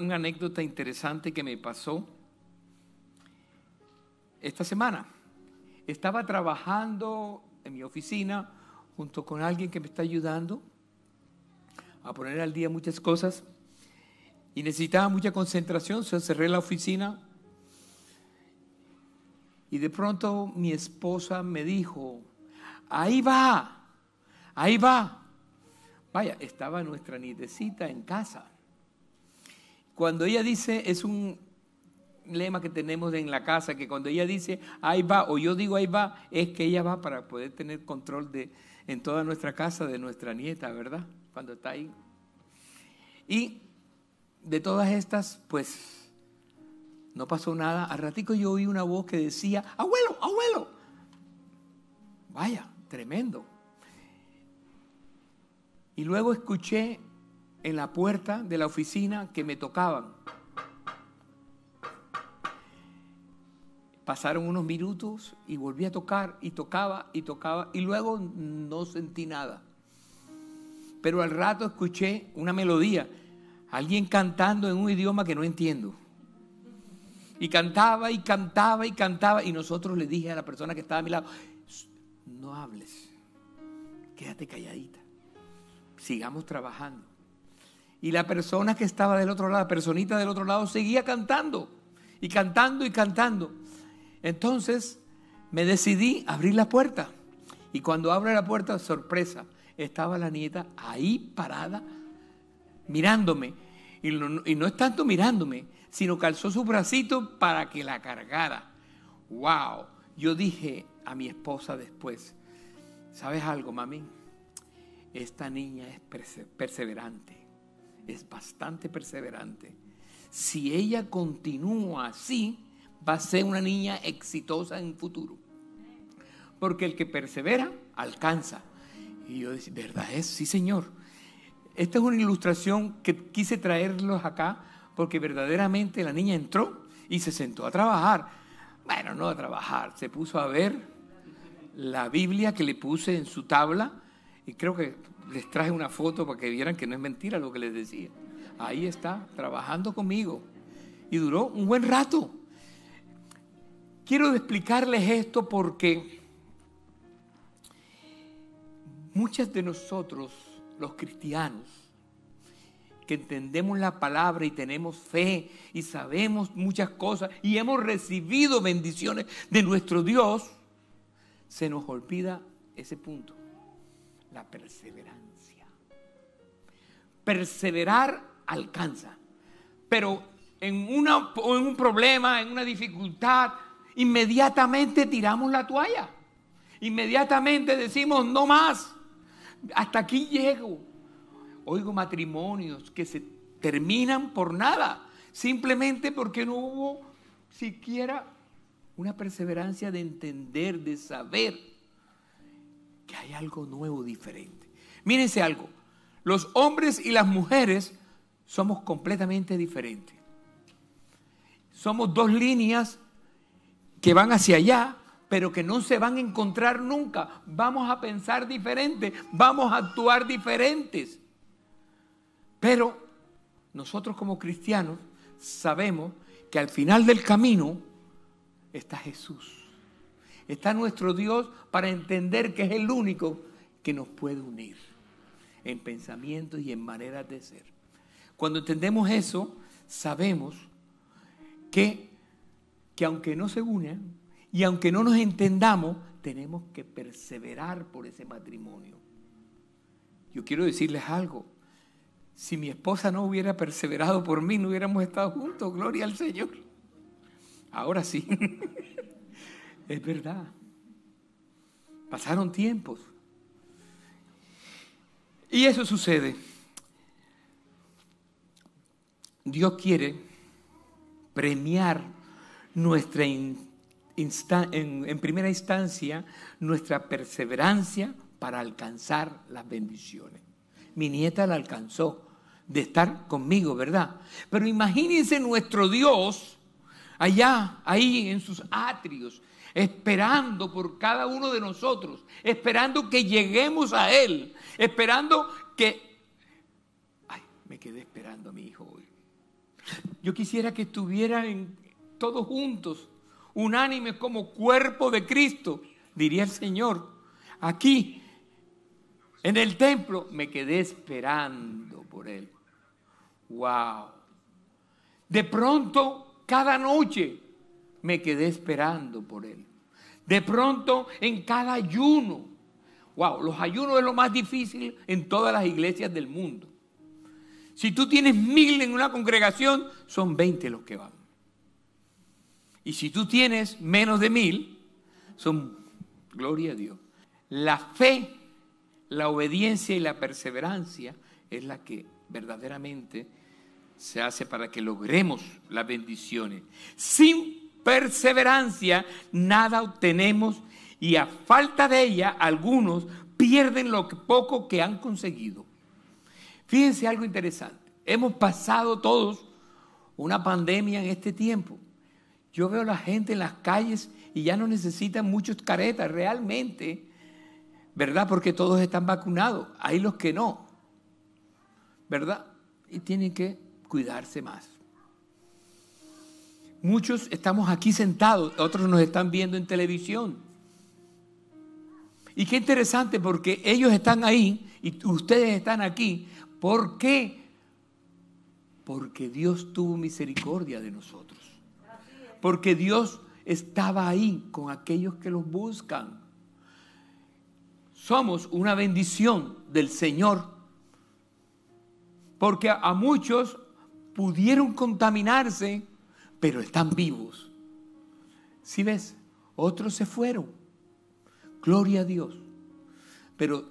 una anécdota interesante que me pasó esta semana. Estaba trabajando en mi oficina junto con alguien que me está ayudando a poner al día muchas cosas y necesitaba mucha concentración, se cerré la oficina y de pronto mi esposa me dijo, ahí va, ahí va. Vaya, estaba nuestra nietecita en casa. Cuando ella dice, es un lema que tenemos en la casa, que cuando ella dice, ahí va, o yo digo, ahí va, es que ella va para poder tener control de, en toda nuestra casa de nuestra nieta, ¿verdad? Cuando está ahí. Y de todas estas, pues no pasó nada. Al ratico yo oí una voz que decía, abuelo, abuelo. Vaya, tremendo. Y luego escuché en la puerta de la oficina que me tocaban. Pasaron unos minutos y volví a tocar y tocaba y tocaba y luego no sentí nada. Pero al rato escuché una melodía, alguien cantando en un idioma que no entiendo. Y cantaba y cantaba y cantaba y nosotros le dije a la persona que estaba a mi lado, no hables, quédate calladita, sigamos trabajando. Y la persona que estaba del otro lado, la personita del otro lado, seguía cantando y cantando y cantando. Entonces me decidí abrir la puerta. Y cuando abro la puerta, sorpresa, estaba la nieta ahí parada, mirándome. Y no, y no es tanto mirándome, sino calzó su bracito para que la cargara. ¡Wow! Yo dije a mi esposa después, ¿sabes algo, mami? Esta niña es perseverante es bastante perseverante. Si ella continúa así, va a ser una niña exitosa en el futuro. Porque el que persevera, alcanza. Y yo decía, ¿verdad es? Sí, Señor. Esta es una ilustración que quise traerlos acá porque verdaderamente la niña entró y se sentó a trabajar. Bueno, no a trabajar, se puso a ver la Biblia que le puse en su tabla y creo que les traje una foto para que vieran que no es mentira lo que les decía. Ahí está, trabajando conmigo. Y duró un buen rato. Quiero explicarles esto porque muchas de nosotros, los cristianos, que entendemos la palabra y tenemos fe y sabemos muchas cosas y hemos recibido bendiciones de nuestro Dios, se nos olvida ese punto, la perseverancia. Perseverar alcanza. Pero en, un problema, en una dificultad, inmediatamente tiramos la toalla. Inmediatamente decimos, no más, hasta aquí llego. Oigo matrimonios que se terminan por nada, simplemente porque no hubo siquiera una perseverancia de entender, de saber que hay algo nuevo, diferente. Mírense algo, los hombres y las mujeres somos completamente diferentes. Somos dos líneas que van hacia allá, pero que no se van a encontrar nunca. Vamos a pensar diferente, vamos a actuar diferentes. Pero nosotros como cristianos sabemos que al final del camino está Jesús. Está nuestro Dios para entender que es el único que nos puede unir en pensamientos y en maneras de ser. Cuando entendemos eso, sabemos que, que aunque no se unan y aunque no nos entendamos, tenemos que perseverar por ese matrimonio. Yo quiero decirles algo. Si mi esposa no hubiera perseverado por mí, no hubiéramos estado juntos. Gloria al Señor. Ahora sí. es verdad. Pasaron tiempos. Y eso sucede. Dios quiere premiar nuestra en, en primera instancia nuestra perseverancia para alcanzar las bendiciones. Mi nieta la alcanzó de estar conmigo, ¿verdad? Pero imagínense nuestro Dios allá, ahí en sus atrios, esperando por cada uno de nosotros, esperando que lleguemos a Él, esperando que... Ay, me quedé esperando a mi hijo hoy. Yo quisiera que estuvieran todos juntos, unánimes como cuerpo de Cristo, diría el Señor, aquí, en el templo, me quedé esperando por Él. ¡Wow! De pronto, cada noche, me quedé esperando por Él. De pronto, en cada ayuno. Wow, los ayunos es lo más difícil en todas las iglesias del mundo. Si tú tienes mil en una congregación, son 20 los que van. Y si tú tienes menos de mil, son, gloria a Dios. La fe, la obediencia y la perseverancia es la que verdaderamente se hace para que logremos las bendiciones. Sin perseverancia nada obtenemos y a falta de ella algunos pierden lo poco que han conseguido. Fíjense algo interesante. Hemos pasado todos una pandemia en este tiempo. Yo veo a la gente en las calles y ya no necesitan muchos caretas realmente, ¿verdad? Porque todos están vacunados. Hay los que no, ¿verdad? Y tienen que cuidarse más. Muchos estamos aquí sentados, otros nos están viendo en televisión. Y qué interesante porque ellos están ahí y ustedes están aquí. ¿Por qué? Porque Dios tuvo misericordia de nosotros. Porque Dios estaba ahí con aquellos que los buscan. Somos una bendición del Señor. Porque a muchos pudieron contaminarse pero están vivos. Si ves, otros se fueron. Gloria a Dios. Pero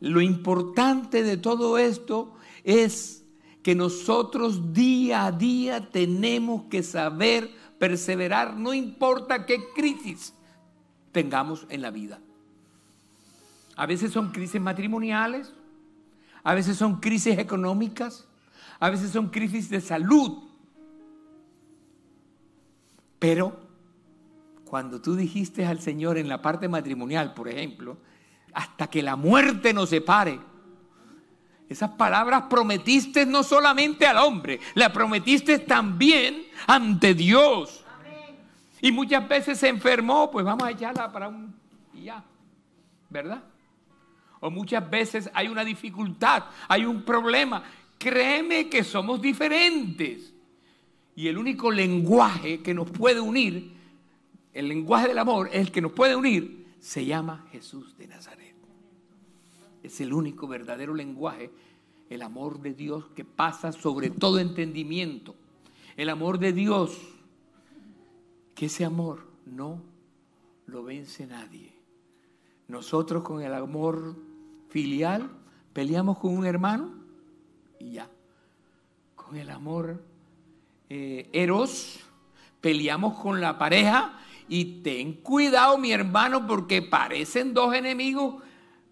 lo importante de todo esto es que nosotros día a día tenemos que saber perseverar, no importa qué crisis tengamos en la vida. A veces son crisis matrimoniales, a veces son crisis económicas, a veces son crisis de salud, pero cuando tú dijiste al Señor en la parte matrimonial, por ejemplo, hasta que la muerte nos separe, esas palabras prometiste no solamente al hombre, las prometiste también ante Dios. Y muchas veces se enfermó, pues vamos a echarla para un ya, ¿verdad? O muchas veces hay una dificultad, hay un problema. Créeme que somos diferentes y el único lenguaje que nos puede unir, el lenguaje del amor, es el que nos puede unir, se llama Jesús de Nazaret. Es el único verdadero lenguaje, el amor de Dios que pasa sobre todo entendimiento. El amor de Dios, que ese amor no lo vence nadie. Nosotros con el amor filial peleamos con un hermano y ya. Con el amor eh, eros, peleamos con la pareja y ten cuidado mi hermano porque parecen dos enemigos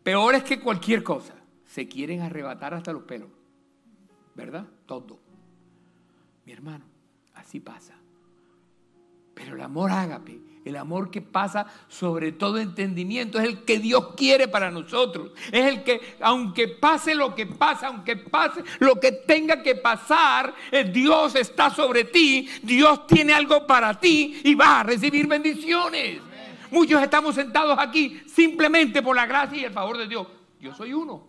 peores que cualquier cosa. Se quieren arrebatar hasta los pelos, ¿verdad? Todo. Mi hermano, así pasa. Pero el amor ágape el amor que pasa sobre todo entendimiento es el que Dios quiere para nosotros. Es el que, aunque pase lo que pase, aunque pase lo que tenga que pasar, eh, Dios está sobre ti, Dios tiene algo para ti y vas a recibir bendiciones. Muchos estamos sentados aquí simplemente por la gracia y el favor de Dios. Yo soy uno.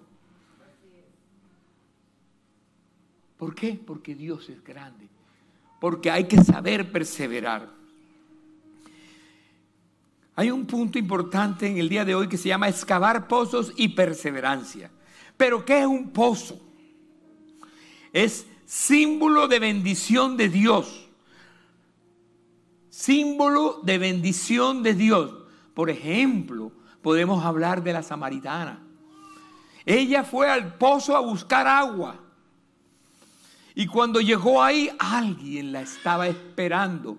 ¿Por qué? Porque Dios es grande. Porque hay que saber perseverar. Hay un punto importante en el día de hoy que se llama excavar pozos y perseverancia. Pero ¿qué es un pozo? Es símbolo de bendición de Dios. Símbolo de bendición de Dios. Por ejemplo, podemos hablar de la samaritana. Ella fue al pozo a buscar agua. Y cuando llegó ahí, alguien la estaba esperando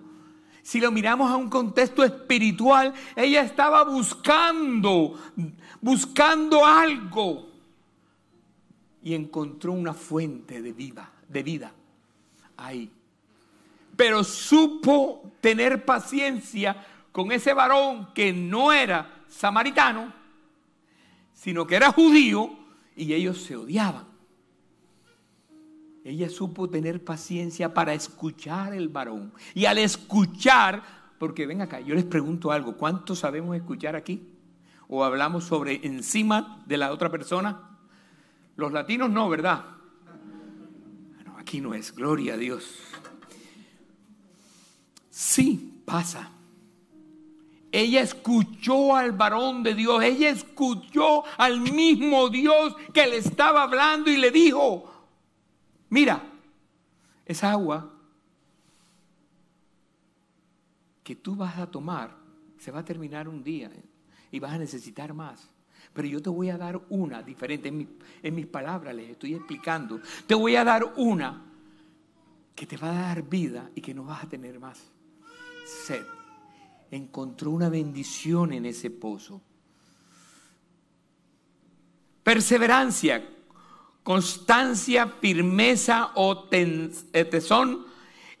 si lo miramos a un contexto espiritual, ella estaba buscando, buscando algo. Y encontró una fuente de, vida, de vida ahí. Pero supo tener paciencia con ese varón que no era samaritano, sino que era judío y ellos se odiaban. Ella supo tener paciencia para escuchar el varón. Y al escuchar, porque ven acá, yo les pregunto algo, cuánto sabemos escuchar aquí? ¿O hablamos sobre encima de la otra persona? Los latinos no, ¿verdad? aquí no es, gloria a Dios. Sí, pasa. Ella escuchó al varón de Dios, ella escuchó al mismo Dios que le estaba hablando y le dijo, Mira, esa agua que tú vas a tomar, se va a terminar un día eh, y vas a necesitar más. Pero yo te voy a dar una diferente, en, en mis palabras les estoy explicando. Te voy a dar una que te va a dar vida y que no vas a tener más sed. Encontró una bendición en ese pozo. Perseverancia, constancia, firmeza o eh, tesón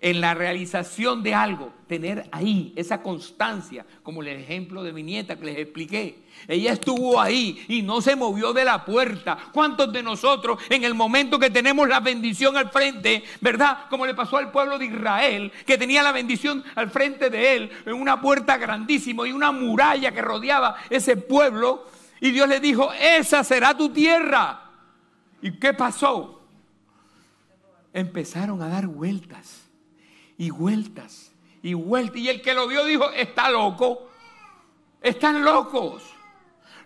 en la realización de algo, tener ahí esa constancia, como el ejemplo de mi nieta que les expliqué. Ella estuvo ahí y no se movió de la puerta. ¿Cuántos de nosotros en el momento que tenemos la bendición al frente, verdad? Como le pasó al pueblo de Israel, que tenía la bendición al frente de él, en una puerta grandísima y una muralla que rodeaba ese pueblo, y Dios le dijo, esa será tu tierra. ¿Y qué pasó? Empezaron a dar vueltas y vueltas y vueltas. Y el que lo vio dijo, está loco. Están locos.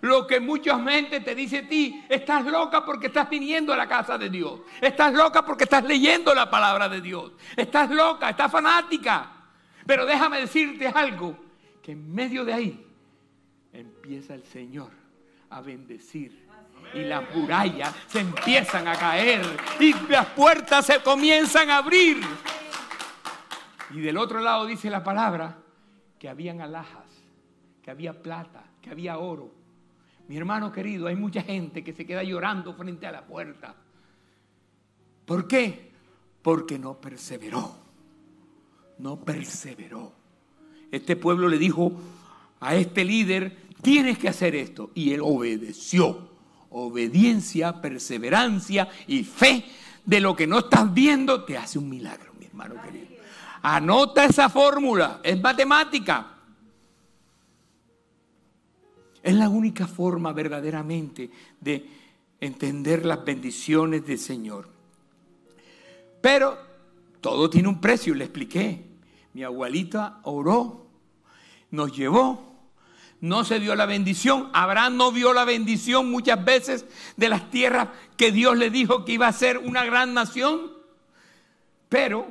Lo que muchas mentes te dice a ti, estás loca porque estás viniendo a la casa de Dios. Estás loca porque estás leyendo la palabra de Dios. Estás loca, estás fanática. Pero déjame decirte algo, que en medio de ahí empieza el Señor a bendecir y las murallas se empiezan a caer y las puertas se comienzan a abrir. Y del otro lado dice la palabra que habían alhajas, que había plata, que había oro. Mi hermano querido, hay mucha gente que se queda llorando frente a la puerta. ¿Por qué? Porque no perseveró. No perseveró. Este pueblo le dijo a este líder, tienes que hacer esto. Y él obedeció obediencia, perseverancia y fe de lo que no estás viendo, te hace un milagro, mi hermano querido. Anota esa fórmula, es matemática. Es la única forma verdaderamente de entender las bendiciones del Señor. Pero todo tiene un precio, le expliqué. Mi abuelita oró, nos llevó no se dio la bendición. Abraham no vio la bendición muchas veces de las tierras que Dios le dijo que iba a ser una gran nación. Pero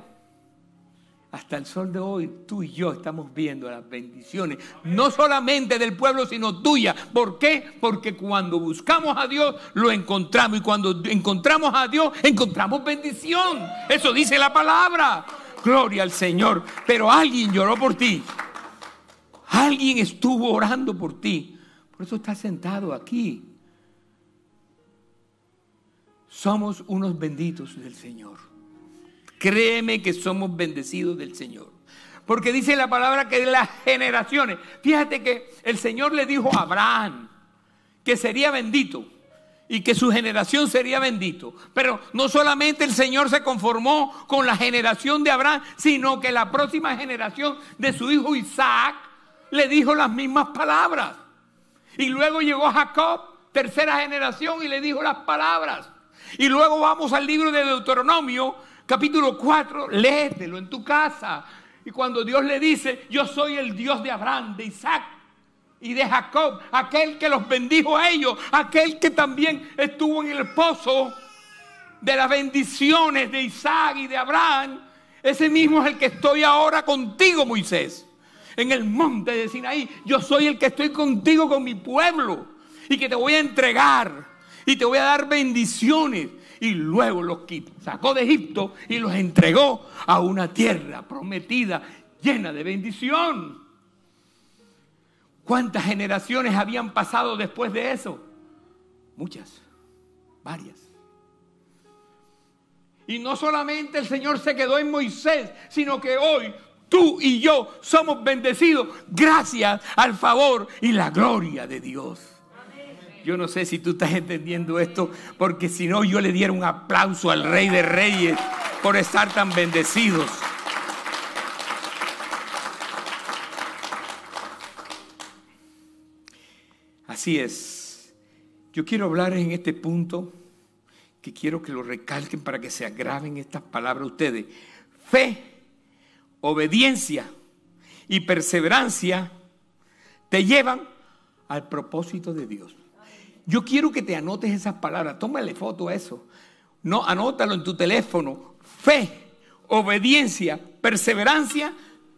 hasta el sol de hoy tú y yo estamos viendo las bendiciones, no solamente del pueblo, sino tuya. ¿Por qué? Porque cuando buscamos a Dios, lo encontramos. Y cuando encontramos a Dios, encontramos bendición. Eso dice la palabra. Gloria al Señor. Pero alguien lloró por ti. Alguien estuvo orando por ti. Por eso estás sentado aquí. Somos unos benditos del Señor. Créeme que somos bendecidos del Señor. Porque dice la palabra que de las generaciones. Fíjate que el Señor le dijo a Abraham que sería bendito y que su generación sería bendito. Pero no solamente el Señor se conformó con la generación de Abraham, sino que la próxima generación de su hijo Isaac le dijo las mismas palabras. Y luego llegó Jacob, tercera generación, y le dijo las palabras. Y luego vamos al libro de Deuteronomio, capítulo 4, léetelo en tu casa. Y cuando Dios le dice, yo soy el Dios de Abraham, de Isaac y de Jacob, aquel que los bendijo a ellos, aquel que también estuvo en el pozo de las bendiciones de Isaac y de Abraham, ese mismo es el que estoy ahora contigo, Moisés en el monte de Sinaí, yo soy el que estoy contigo con mi pueblo y que te voy a entregar y te voy a dar bendiciones. Y luego los sacó de Egipto y los entregó a una tierra prometida llena de bendición. ¿Cuántas generaciones habían pasado después de eso? Muchas, varias. Y no solamente el Señor se quedó en Moisés, sino que hoy tú y yo somos bendecidos gracias al favor y la gloria de Dios. Yo no sé si tú estás entendiendo esto, porque si no yo le diera un aplauso al Rey de Reyes por estar tan bendecidos. Así es. Yo quiero hablar en este punto que quiero que lo recalquen para que se agraven estas palabras ustedes. Fe obediencia y perseverancia te llevan al propósito de Dios. Yo quiero que te anotes esas palabras, tómale foto a eso. No, anótalo en tu teléfono. Fe, obediencia, perseverancia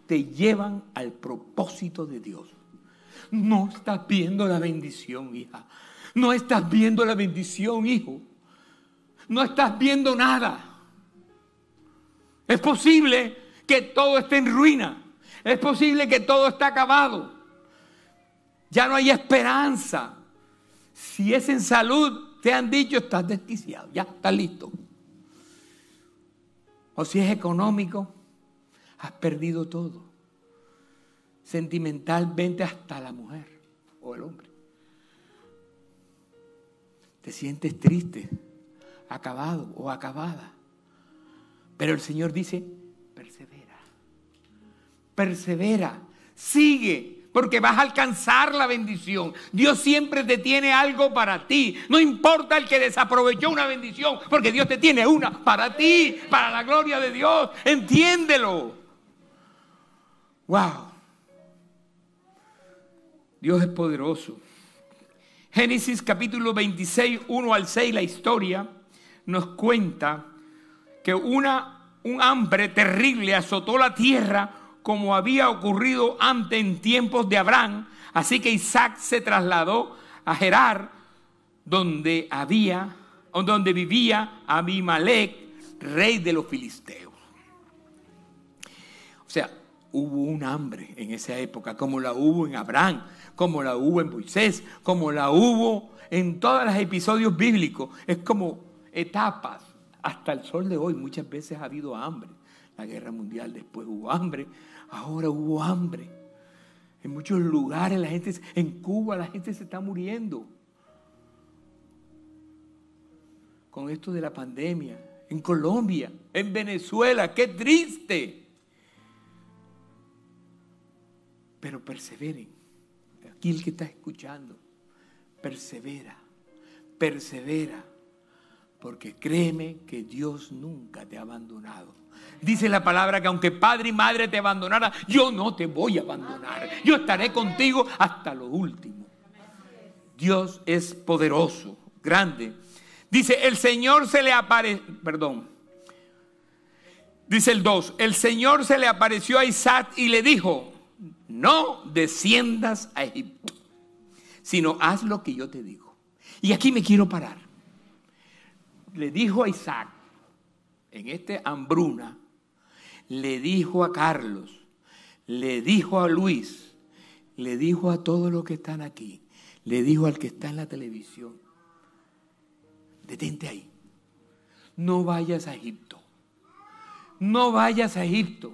te llevan al propósito de Dios. No estás viendo la bendición, hija. No estás viendo la bendición, hijo. No estás viendo nada. Es posible que todo esté en ruina. Es posible que todo está acabado. Ya no hay esperanza. Si es en salud, te han dicho, estás desquiciado, ya estás listo. O si es económico, has perdido todo. Sentimentalmente hasta la mujer o el hombre. Te sientes triste, acabado o acabada. Pero el Señor dice, persevera, sigue, porque vas a alcanzar la bendición. Dios siempre te tiene algo para ti. No importa el que desaprovechó una bendición, porque Dios te tiene una para ti, para la gloria de Dios. Entiéndelo. Wow. Dios es poderoso. Génesis capítulo 26, 1 al 6, la historia nos cuenta que una, un hambre terrible azotó la tierra como había ocurrido antes en tiempos de Abraham. Así que Isaac se trasladó a Gerar, donde había, donde vivía Abimelech, rey de los filisteos. O sea, hubo un hambre en esa época, como la hubo en Abraham, como la hubo en Moisés, como la hubo en todos los episodios bíblicos. Es como etapas. Hasta el sol de hoy muchas veces ha habido hambre la guerra mundial, después hubo hambre, ahora hubo hambre. En muchos lugares la gente, en Cuba la gente se está muriendo. Con esto de la pandemia, en Colombia, en Venezuela, qué triste. Pero perseveren. Aquí el que está escuchando, persevera, persevera porque créeme que Dios nunca te ha abandonado. Dice la palabra que aunque padre y madre te abandonaran, yo no te voy a abandonar. Yo estaré contigo hasta lo último. Dios es poderoso, grande. Dice, el Señor se le perdón. Dice el 2, el Señor se le apareció a Isaac y le dijo, no desciendas a Egipto, sino haz lo que yo te digo. Y aquí me quiero parar le dijo a Isaac, en esta hambruna, le dijo a Carlos, le dijo a Luis, le dijo a todos los que están aquí, le dijo al que está en la televisión, detente ahí, no vayas a Egipto, no vayas a Egipto,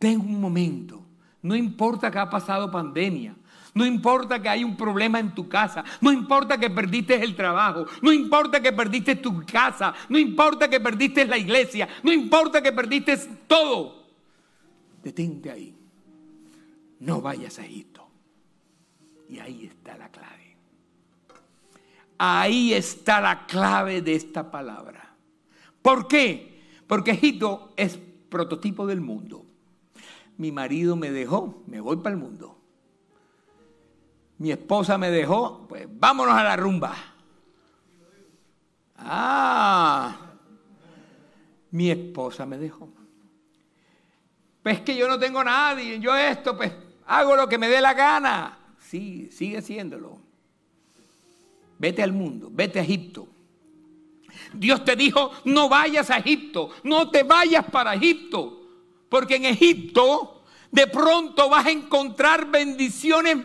ten un momento, no importa que ha pasado pandemia, no importa que hay un problema en tu casa. No importa que perdiste el trabajo. No importa que perdiste tu casa. No importa que perdiste la iglesia. No importa que perdiste todo. Detente ahí. No vayas a Egipto. Y ahí está la clave. Ahí está la clave de esta palabra. ¿Por qué? Porque Egipto es prototipo del mundo. Mi marido me dejó, me voy para el mundo mi esposa me dejó, pues vámonos a la rumba. Ah, mi esposa me dejó. Pues que yo no tengo nadie, yo esto, pues hago lo que me dé la gana. Sí, sigue siéndolo. Vete al mundo, vete a Egipto. Dios te dijo, no vayas a Egipto, no te vayas para Egipto, porque en Egipto de pronto vas a encontrar bendiciones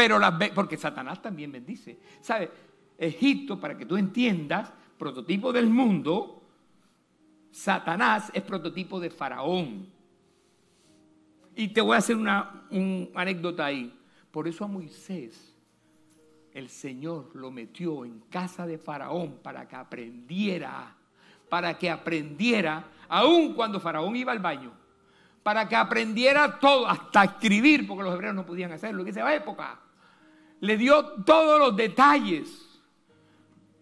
pero porque Satanás también bendice. ¿Sabes? Egipto, para que tú entiendas, prototipo del mundo, Satanás es prototipo de Faraón. Y te voy a hacer una anécdota ahí. Por eso a Moisés el Señor lo metió en casa de Faraón para que aprendiera, para que aprendiera, aun cuando Faraón iba al baño, para que aprendiera todo, hasta escribir, porque los hebreos no podían hacerlo en esa época le dio todos los detalles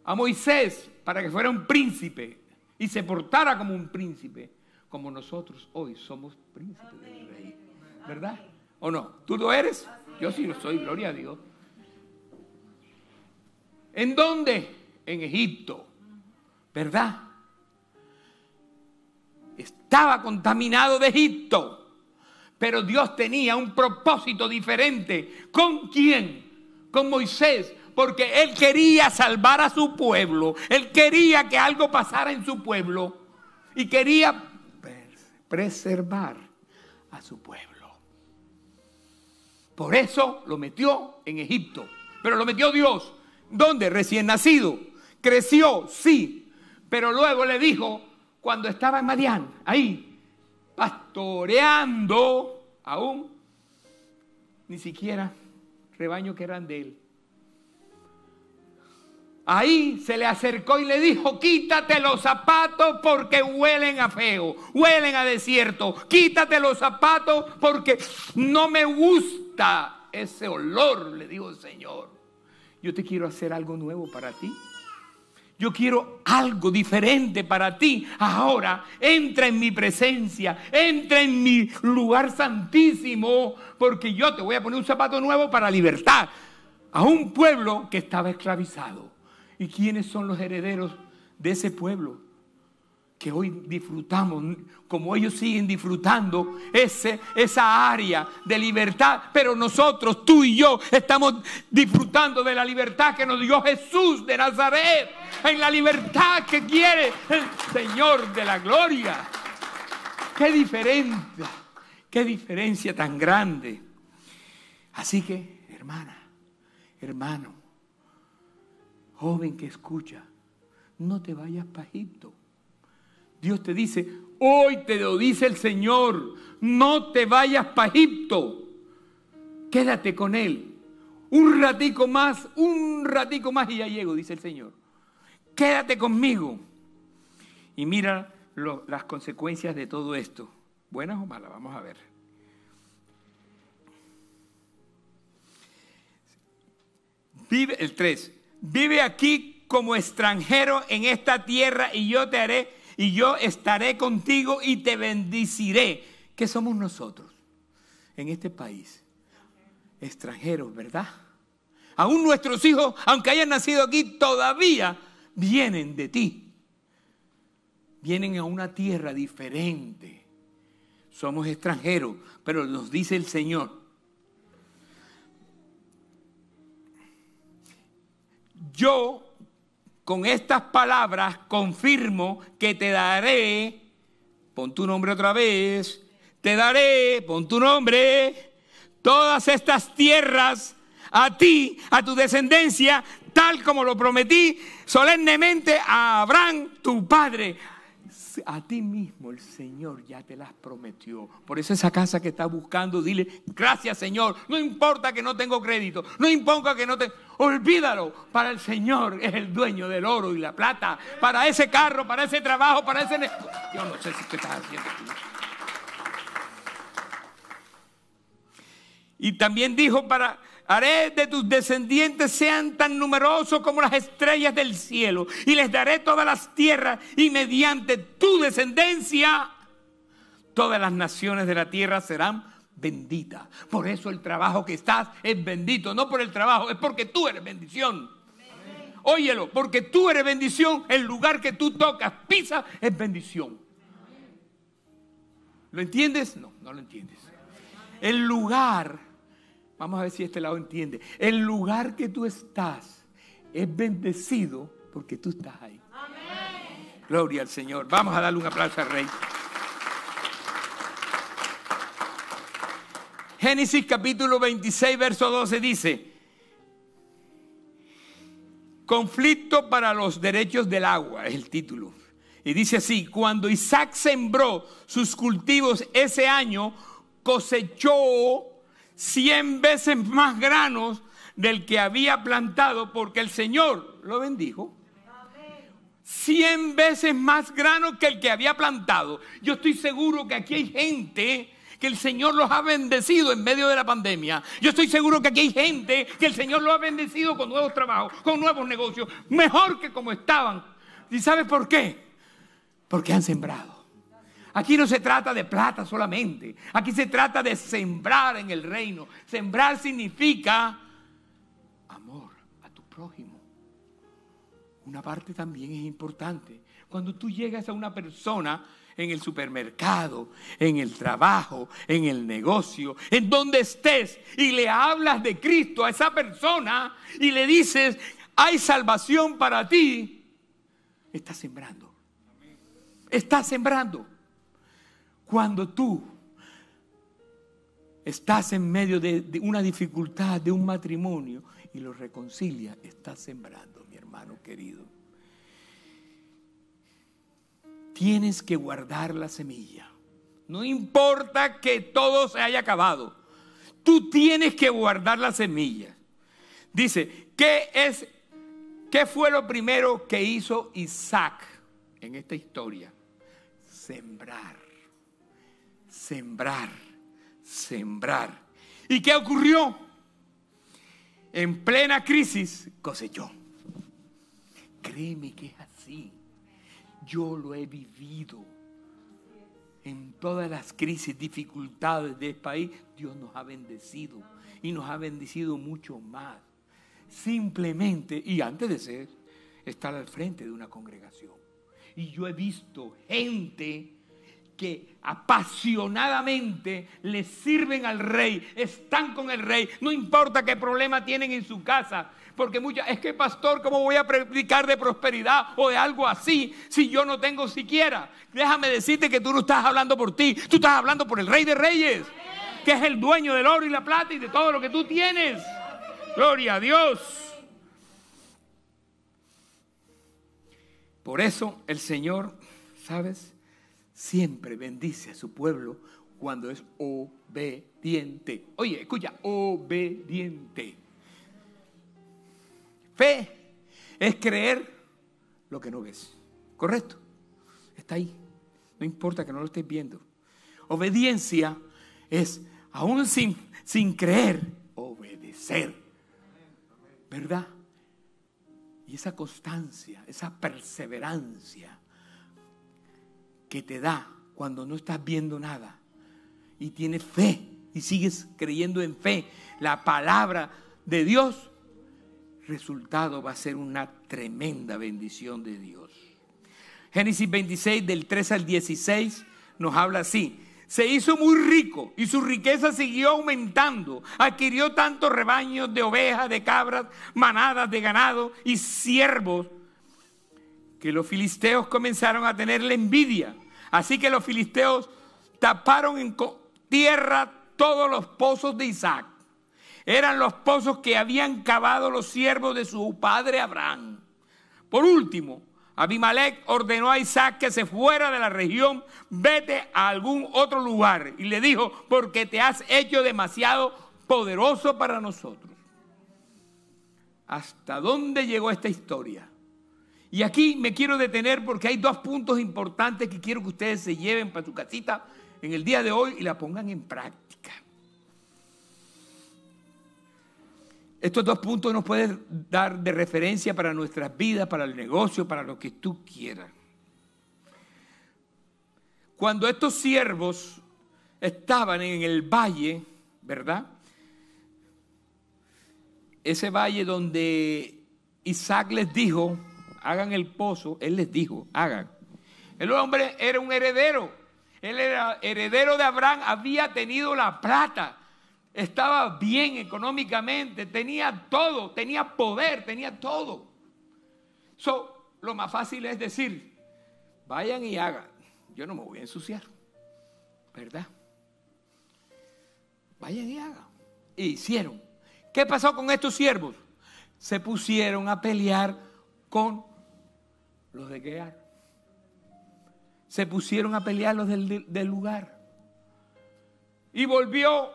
a Moisés para que fuera un príncipe y se portara como un príncipe, como nosotros hoy somos príncipes del rey. ¿Verdad? ¿O no? ¿Tú lo eres? Yo sí lo soy, gloria a Dios. ¿En dónde? En Egipto. ¿Verdad? Estaba contaminado de Egipto. Pero Dios tenía un propósito diferente. ¿Con quién? con Moisés, porque él quería salvar a su pueblo, él quería que algo pasara en su pueblo y quería preservar a su pueblo. Por eso lo metió en Egipto, pero lo metió Dios. ¿Dónde? Recién nacido. Creció, sí, pero luego le dijo, cuando estaba en Madián, ahí, pastoreando aún, ni siquiera rebaño que eran de él. Ahí se le acercó y le dijo, quítate los zapatos porque huelen a feo, huelen a desierto, quítate los zapatos porque no me gusta ese olor, le dijo el Señor. Yo te quiero hacer algo nuevo para ti yo quiero algo diferente para ti. Ahora, entra en mi presencia, entra en mi lugar santísimo, porque yo te voy a poner un zapato nuevo para libertar a un pueblo que estaba esclavizado. ¿Y quiénes son los herederos de ese pueblo? que hoy disfrutamos, como ellos siguen disfrutando ese, esa área de libertad, pero nosotros, tú y yo, estamos disfrutando de la libertad que nos dio Jesús de Nazaret, en la libertad que quiere el Señor de la Gloria. Qué diferencia, qué diferencia tan grande. Así que, hermana, hermano, joven que escucha, no te vayas pajito. Dios te dice, hoy te lo dice el Señor, no te vayas para Egipto, quédate con Él. Un ratico más, un ratico más y ya llego, dice el Señor. Quédate conmigo. Y mira las consecuencias de todo esto, buenas o malas, vamos a ver. Vive el 3. Vive aquí como extranjero en esta tierra y yo te haré y yo estaré contigo y te bendiciré. ¿Qué somos nosotros en este país? Extranjeros, ¿verdad? Aún nuestros hijos, aunque hayan nacido aquí, todavía vienen de ti. Vienen a una tierra diferente. Somos extranjeros, pero nos dice el Señor, yo con estas palabras confirmo que te daré, pon tu nombre otra vez, te daré, pon tu nombre, todas estas tierras a ti, a tu descendencia, tal como lo prometí solemnemente a Abraham, tu padre a ti mismo el Señor ya te las prometió. Por eso esa casa que estás buscando, dile, gracias Señor, no importa que no tengo crédito, no importa que no te olvídalo, para el Señor es el dueño del oro y la plata, para ese carro, para ese trabajo, para ese... Yo no sé si te estás haciendo. Y también dijo para Haré de tus descendientes sean tan numerosos como las estrellas del cielo y les daré todas las tierras y mediante tu descendencia todas las naciones de la tierra serán benditas. Por eso el trabajo que estás es bendito, no por el trabajo, es porque tú eres bendición. Óyelo, porque tú eres bendición, el lugar que tú tocas, pisa es bendición. ¿Lo entiendes? No, no lo entiendes. El lugar Vamos a ver si este lado entiende. El lugar que tú estás es bendecido porque tú estás ahí. Amén. Gloria al Señor. Vamos a darle un aplauso al Rey. Génesis capítulo 26, verso 12 dice, conflicto para los derechos del agua, es el título. Y dice así, cuando Isaac sembró sus cultivos ese año, cosechó cien veces más granos del que había plantado porque el Señor lo bendijo. Cien veces más granos que el que había plantado. Yo estoy seguro que aquí hay gente que el Señor los ha bendecido en medio de la pandemia. Yo estoy seguro que aquí hay gente que el Señor los ha bendecido con nuevos trabajos, con nuevos negocios, mejor que como estaban. ¿Y sabes por qué? Porque han sembrado. Aquí no se trata de plata solamente. Aquí se trata de sembrar en el reino. Sembrar significa amor a tu prójimo. Una parte también es importante. Cuando tú llegas a una persona en el supermercado, en el trabajo, en el negocio, en donde estés y le hablas de Cristo a esa persona y le dices, hay salvación para ti, estás sembrando. Estás sembrando. Cuando tú estás en medio de, una dificultad, de un matrimonio, y lo reconcilia, estás sembrando, mi hermano querido. Tienes que guardar la semilla. No importa que todo se haya acabado. Tú tienes que guardar la semilla. Dice, ¿qué es qué fue lo primero que hizo Isaac en esta historia? Sembrar. Sembrar, sembrar. ¿Y qué ocurrió? En plena crisis cosechó. Créeme que es así. Yo lo he vivido. En todas las crisis, dificultades de este país, Dios nos ha bendecido. Y nos ha bendecido mucho más. Simplemente, y antes de ser, estar al frente de una congregación. Y yo he visto gente que apasionadamente le sirven al rey, están con el rey, no importa qué problema tienen en su casa, porque muchas, es que pastor, ¿cómo voy a predicar de prosperidad o de algo así si yo no tengo siquiera? Déjame decirte que tú no estás hablando por ti, tú estás hablando por el rey de reyes, que es el dueño del oro y la plata y de todo lo que tú tienes. Gloria a Dios. Por eso el Señor, ¿sabes? siempre bendice a su pueblo cuando es obediente. Oye, escucha, obediente. Fe es creer lo que no ves. ¿Correcto? Está ahí. No importa que no lo estés viendo. Obediencia es, aún sin, sin creer, obedecer. ¿Verdad? Y esa constancia, esa perseverancia que te da cuando no estás viendo nada y tienes fe y sigues creyendo en fe la palabra de Dios, resultado va a ser una tremenda bendición de Dios. Génesis 26 del 3 al 16 nos habla así. Se hizo muy rico y su riqueza siguió aumentando. Adquirió tantos rebaños de ovejas, de cabras, manadas de ganado y siervos que los filisteos comenzaron a tenerle envidia. Así que los filisteos taparon en tierra todos los pozos de Isaac. Eran los pozos que habían cavado los siervos de su padre Abraham. Por último, Abimelech ordenó a Isaac que se fuera de la región, vete a algún otro lugar. Y le dijo, porque te has hecho demasiado poderoso para nosotros. ¿Hasta dónde llegó esta historia? Y aquí me quiero detener porque hay dos puntos importantes que quiero que ustedes se lleven para su casita en el día de hoy y la pongan en práctica. Estos dos puntos nos pueden dar de referencia para nuestras vidas, para el negocio, para lo que tú quieras. Cuando estos siervos estaban en el valle, ¿verdad? Ese valle donde Isaac les dijo, hagan el pozo, él les dijo, hagan. El hombre era un heredero. Él era heredero de Abraham, había tenido la plata, estaba bien económicamente, tenía todo, tenía poder, tenía todo. So, lo más fácil es decir, vayan y hagan. Yo no me voy a ensuciar, ¿verdad? Vayan y hagan. y e hicieron. ¿Qué pasó con estos siervos? Se pusieron a pelear con los de Gear. Se pusieron a pelear los del, lugar. Y volvió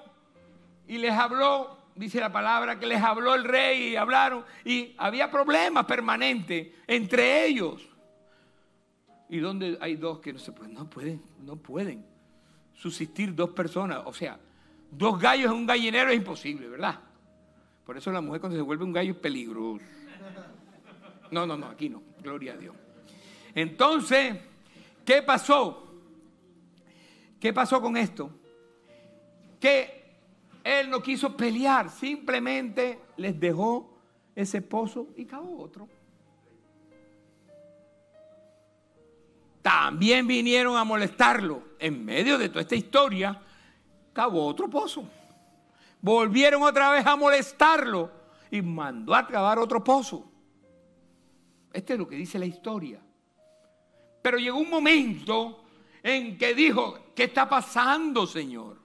y les habló, dice la palabra, que les habló el rey y hablaron. Y había problemas permanentes entre ellos. Y donde hay dos que no se pueden, no pueden, no pueden subsistir dos personas. O sea, dos gallos en un gallinero es imposible, ¿verdad? Por eso la mujer cuando se vuelve un gallo es peligroso. No, no, no, aquí no. Gloria a Dios. Entonces, ¿qué pasó? ¿Qué pasó con esto? Que él no quiso pelear, simplemente les dejó ese pozo y cavó otro. También vinieron a molestarlo. En medio de toda esta historia, cavó otro pozo. Volvieron otra vez a molestarlo y mandó a cavar otro pozo. Este es lo que dice la historia. Pero llegó un momento en que dijo, ¿qué está pasando, Señor?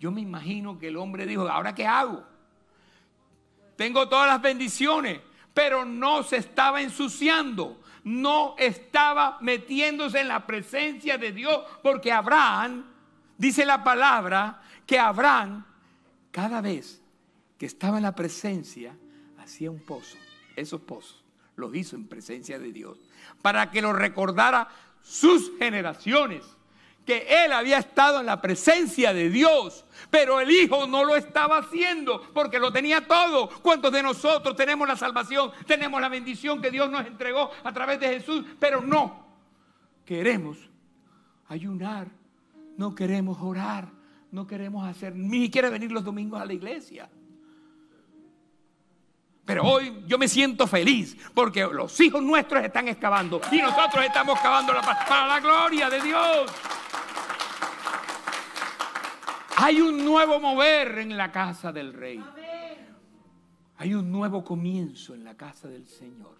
Yo me imagino que el hombre dijo, ¿ahora qué hago? Tengo todas las bendiciones, pero no se estaba ensuciando, no estaba metiéndose en la presencia de Dios, porque Abraham, dice la palabra, que Abraham, cada vez que estaba en la presencia, hacía un pozo, esos pozos los hizo en presencia de Dios para que lo recordara sus generaciones, que él había estado en la presencia de Dios, pero el Hijo no lo estaba haciendo porque lo tenía todo. ¿Cuántos de nosotros tenemos la salvación, tenemos la bendición que Dios nos entregó a través de Jesús? Pero no, queremos ayunar, no queremos orar, no queremos hacer, ni quiere venir los domingos a la iglesia. Pero hoy yo me siento feliz porque los hijos nuestros están excavando y nosotros estamos excavando la paz para la gloria de Dios. Hay un nuevo mover en la casa del rey. Hay un nuevo comienzo en la casa del Señor.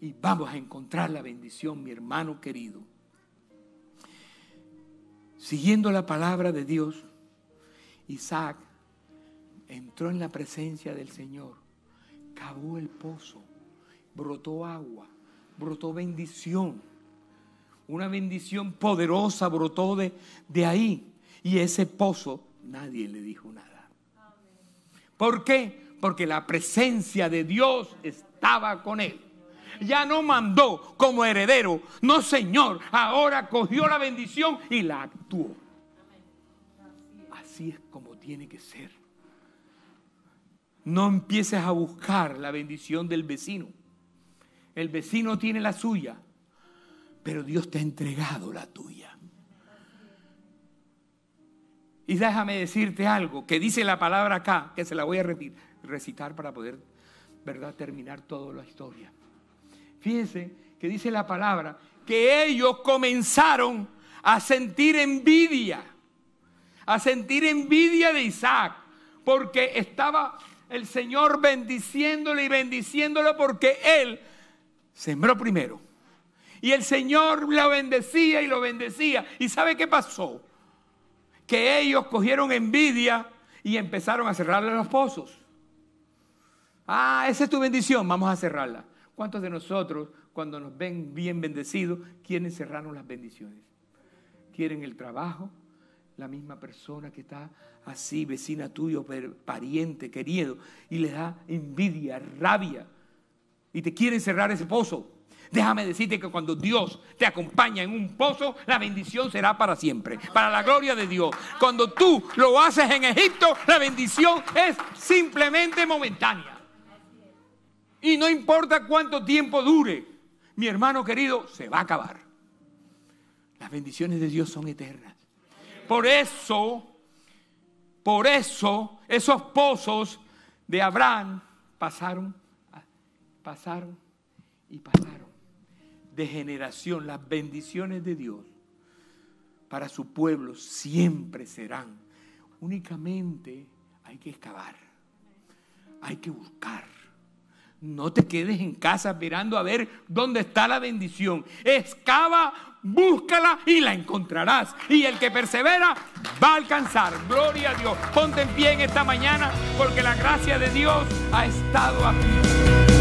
Y vamos a encontrar la bendición, mi hermano querido. Siguiendo la palabra de Dios, Isaac entró en la presencia del Señor, cavó el pozo, brotó agua, brotó bendición. Una bendición poderosa brotó de, de ahí. Y ese pozo nadie le dijo nada. ¿Por qué? Porque la presencia de Dios estaba con él. Ya no mandó como heredero. No, Señor. Ahora cogió la bendición y la actuó. Así es como tiene que ser. No empieces a buscar la bendición del vecino. El vecino tiene la suya, pero Dios te ha entregado la tuya. Y déjame decirte algo que dice la palabra acá, que se la voy a recitar para poder, ¿verdad?, terminar toda la historia. Fíjense que dice la palabra que ellos comenzaron a sentir envidia, a sentir envidia de Isaac, porque estaba el Señor bendiciéndolo y bendiciéndolo porque Él sembró primero. Y el Señor la bendecía y lo bendecía. ¿Y sabe qué pasó? Que ellos cogieron envidia y empezaron a cerrarle los pozos. Ah, esa es tu bendición, vamos a cerrarla. ¿Cuántos de nosotros, cuando nos ven bien bendecidos, quieren cerrarnos las bendiciones? Quieren el trabajo, la misma persona que está así, vecina tuya, pariente, querido, y le da envidia, rabia, y te quiere cerrar ese pozo. Déjame decirte que cuando Dios te acompaña en un pozo, la bendición será para siempre, para la gloria de Dios. Cuando tú lo haces en Egipto, la bendición es simplemente momentánea. Y no importa cuánto tiempo dure, mi hermano querido, se va a acabar. Las bendiciones de Dios son eternas por eso, por eso, esos pozos de Abraham pasaron, pasaron y pasaron de generación. Las bendiciones de Dios para su pueblo siempre serán. Únicamente hay que excavar, hay que buscar. No te quedes en casa esperando a ver dónde está la bendición. Excava búscala y la encontrarás. Y el que persevera va a alcanzar. Gloria a Dios. Ponte en pie en esta mañana porque la gracia de Dios ha estado aquí.